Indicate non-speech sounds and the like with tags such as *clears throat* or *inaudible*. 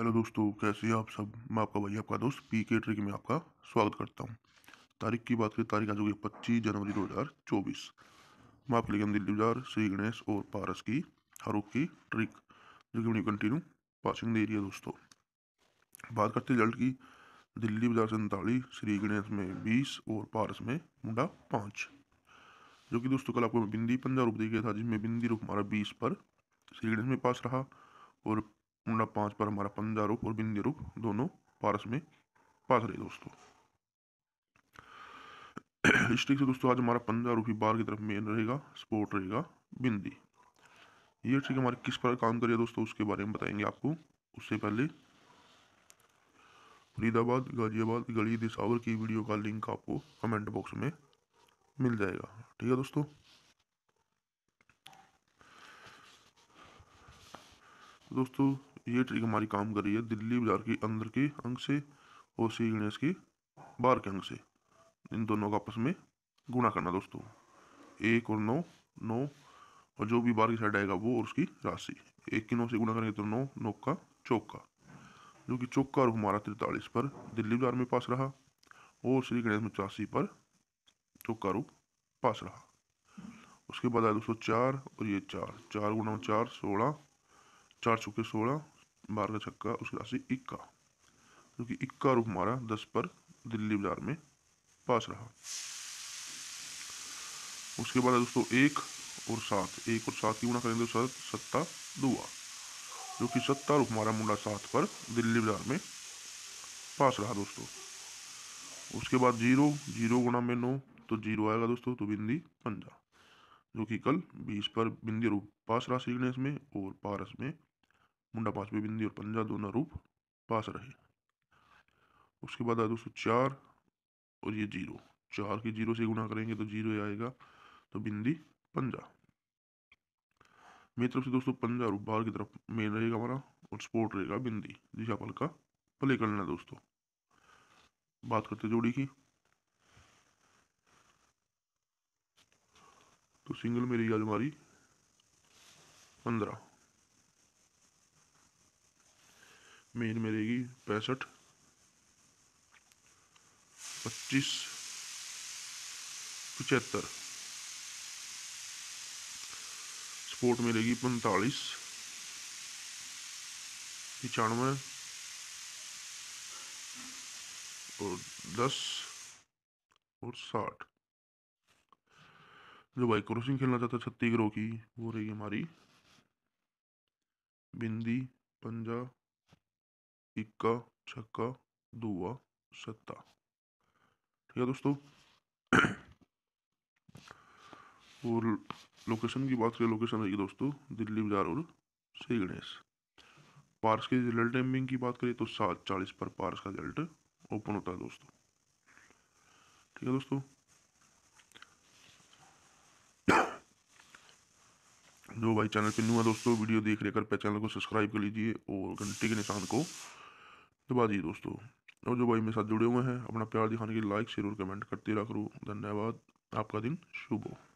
hello दोस्तों कैसे हैं आप सब मैं आपका भाई आपका दोस्त पी के ट्रिक में आपका स्वागत करता हूं तारीख की बात करें तारीख आज होगी पच्चीस जनवरी 2024 मैं आपके लिए दिल्ली बाजार श्री गणेश और पारस की हारूख की ट्रिक जो कि अपनी कंटिन्यू पासिंग दे रही है दोस्तों बात करते रिजल्ट की दिल्ली बाजार सैंतालीस श्री गणेश में बीस और पारस में मुंडा पाँच जो कि दोस्तों कल आपको बिंदी पंद्रह रूप दिया गया था जिसमें बिंदी रूप हमारा बीस पर श्री गणेश में पास रहा और मुंडा पाँच पर हमारा पंजा रूप और बिंदी रूप दोनों पारस में पास रहे दोस्तों स्टिक से दोस्तों आज हमारा पंजा रूपी बार की तरफ मेन रहेगा स्पोर्ट रहेगा बिंदी ये ट्रिक हमारे किस पर काम करिए दोस्तों उसके बारे में बताएंगे आपको उससे पहले फरीदाबाद गाजियाबाद गली दिसावर की वीडियो का लिंक आपको कमेंट बॉक्स में मिल जाएगा ठीक है दोस्तों दोस्तों ये ट्रिक हमारी काम कर रही है दिल्ली बाजार के अंदर के अंक से और श्री गणेश के बाहर के अंक से इन दोनों का आपस में गुणा करना दोस्तों एक और नौ नौ और जो भी बाहर की साइड आएगा वो और उसकी राशि एक की नौ से गुणा करेंगे तो नौ नौ का चौका जो कि चौका और हमारा तिरतालीस पर दिल्ली बाजार में पास रहा और श्री गणेश में चौरासी पर चौका रूप पास रहा उसके बाद आया दोस्तों चार और ये चार चार गुणा चार सोलह चार चुके सोलह बारह का छक्का उसके राशि इक्का क्योंकि कि इक्का रुख मारा दस पर दिल्ली बाजार में पास रहा उसके बाद दोस्तों एक और सात एक और सात की गुणा करेंगे तो सत्ता दुआ जो कि सत्ता रुख मारा मुंडा सात पर दिल्ली बाजार में पास रहा दोस्तों उसके बाद जीरो जीरो गुना में नौ तो जीरो आएगा दोस्तों तो बिंदी पंजा जो कि कल बीस पर बिंदी रूप पास रहा गणेश में और पारस में मुंडा पांचवी बिंदी और पंजा दोनों रूप पास रहे उसके बाद आया दो सौ चार और ये जीरो चार की जीरो से गुणा करेंगे तो जीरो आएगा तो बिंदी पंजा मेरी तरफ से दोस्तों पंजा रूप बाहर की तरफ मेन रहेगा हमारा और स्पोर्ट रहेगा बिंदी दिशा पल का प्ले कर लेना दोस्तों बात करते जोड़ी की तो सिंगल मेरी रही आज हमारी पंद्रह मेन में रहेगी पैंसठ पच्चीस पचहत्तर स्पोर्ट में रहेगी पैंतालीस पचानवे और दस और साठ जो बाइक क्रॉसिंग खेलना चाहता है छत्तीस की वो रहेगी हमारी बिंदी पंजा इक छक्का दो सत्ता ठीक है दोस्तों *clears throat* और लोकेशन की बात करें लोकेशन रहेगी दोस्तों दिल्ली बाजार और श्री गणेश पार्स के रिजल्ट टाइमिंग की बात करें तो सात चालीस पर पार्स का रिजल्ट ओपन होता है दोस्तों ठीक है दोस्तों जो भाई चैनल पे न्यू है दोस्तों वीडियो देख लेकर पे चैनल को सब्सक्राइब कर लीजिए और घंटे के निशान को दबा दीजिए दोस्तों और जो भाई मेरे साथ जुड़े हुए हैं अपना प्यार दिखाने के लिए लाइक शेयर और कमेंट करते रहा करो धन्यवाद आपका दिन शुभ हो